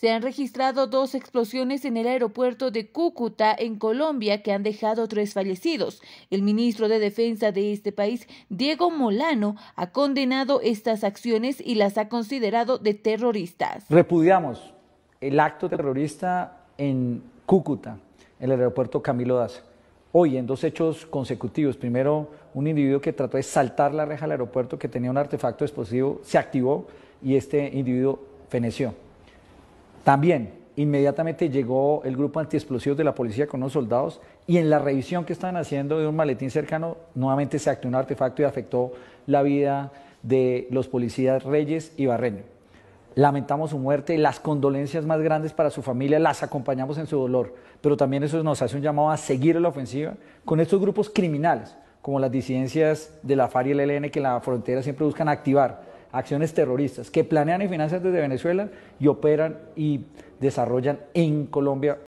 Se han registrado dos explosiones en el aeropuerto de Cúcuta, en Colombia, que han dejado tres fallecidos. El ministro de Defensa de este país, Diego Molano, ha condenado estas acciones y las ha considerado de terroristas. Repudiamos el acto terrorista en Cúcuta, el aeropuerto Camilo Daza. Hoy, en dos hechos consecutivos. Primero, un individuo que trató de saltar la reja del aeropuerto que tenía un artefacto explosivo se activó y este individuo feneció. También, inmediatamente llegó el grupo antiexplosivos de la policía con unos soldados y en la revisión que estaban haciendo de un maletín cercano, nuevamente se activó un artefacto y afectó la vida de los policías Reyes y Barreño. Lamentamos su muerte, las condolencias más grandes para su familia, las acompañamos en su dolor, pero también eso nos hace un llamado a seguir la ofensiva con estos grupos criminales, como las disidencias de la FARC y el ELN, que en la frontera siempre buscan activar acciones terroristas que planean y financian desde Venezuela y operan y desarrollan en Colombia